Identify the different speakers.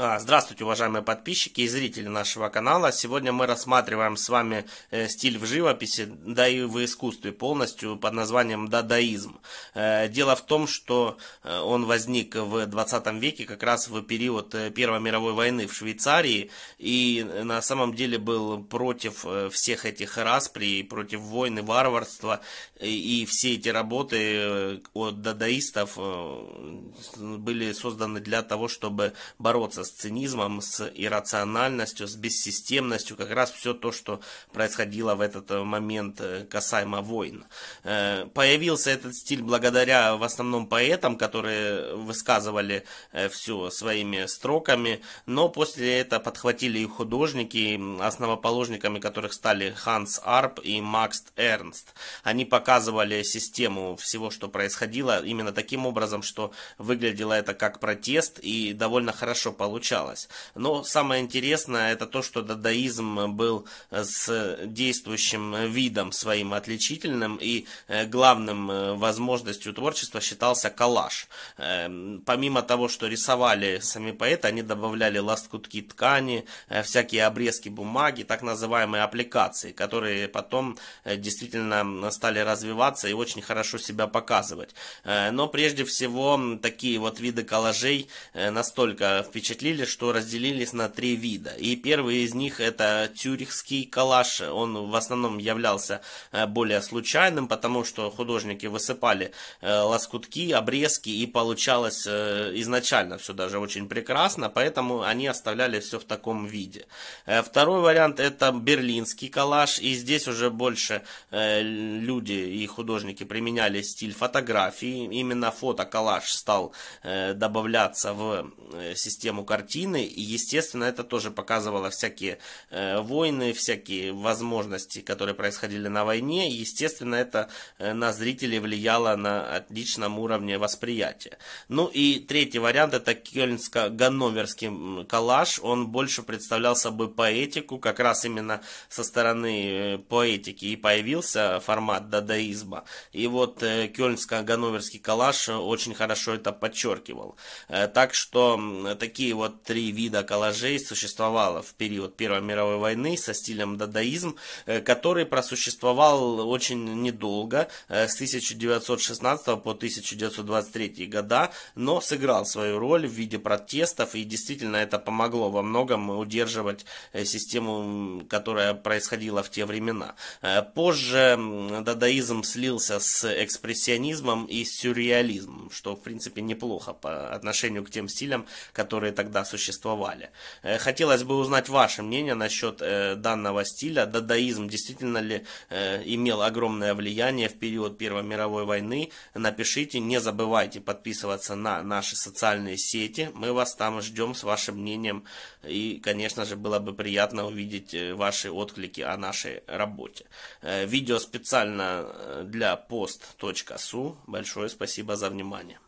Speaker 1: А, здравствуйте, уважаемые подписчики и зрители нашего канала. Сегодня мы рассматриваем с вами э, стиль в живописи, да и в искусстве полностью под названием дадаизм. Э, дело в том, что э, он возник в 20 веке, как раз в период Первой мировой войны в Швейцарии, и на самом деле был против всех этих распри, против войны, варварства, и все эти работы от дадаистов были созданы для того, чтобы бороться с цинизмом, с иррациональностью, с бессистемностью, как раз все то, что происходило в этот э, момент э, касаемо войн. Э, появился этот стиль благодаря в основном поэтам, которые высказывали все своими строками, но после этого подхватили и художники, основоположниками которых стали Ханс Арп и Макс Эрнст. Они показывали систему всего, что происходило, именно таким образом, что выглядело это как протест и довольно хорошо получилось получалось. Но самое интересное это то, что дадаизм был э, с действующим видом своим отличительным и э, главным э, возможностью творчества считался коллаж. Эм, помимо того, что рисовали сами поэты, они добавляли лоскутки ткани, всякие обрезки бумаги, так называемые аппликации, которые потом действительно стали развиваться и очень хорошо себя показывать. Но прежде всего такие вот виды коллажей настолько впечатляют впечатлили, что разделились на три вида. И первый из них это тюрихский калаш. Он в основном являлся э, более случайным, потому что художники высыпали э, лоскутки, обрезки, и получалось э, изначально все даже очень прекрасно, поэтому они оставляли все в таком виде. Второй вариант это берлинский коллаж, и здесь уже больше люди и художники применяли стиль фотографии. Именно фотоколлаж стал добавляться в систему картины, и, естественно, это тоже показывало всякие э, войны, всякие возможности, которые происходили на войне, и, естественно, это э, на зрителей влияло на отличном уровне восприятия. Ну и третий вариант, это кельнско-ганноверский коллаж, он больше представлял собой поэтику, как раз именно со стороны э, поэтики и появился формат дадаизма. И вот э, кельнско-ганноверский коллаж очень хорошо это подчеркивал. Так что такие вот три вида коллажей существовало в период Первой мировой войны со стилем дадаизм, э, который просуществовал очень недолго, э, с 1916 по 1923 года, но сыграл свою роль в виде протестов, и действительно это помогло во многом удерживать э, систему, которая происходила в те времена. Позже дадаизм слился с экспрессионизмом и сюрреализмом, что в принципе неплохо по отношению к тем стилям, которые тогда тогда существовали. Э, хотелось бы узнать ваше мнение насчет э, данного стиля. Дадаизм действительно ли э, имел огромное влияние в период Первой мировой войны? Напишите, не забывайте подписываться на наши социальные сети. Мы вас там ждем с вашим мнением. И, конечно же, было бы приятно увидеть ваши отклики о нашей работе. Видео специально для post.su. Большое спасибо за внимание.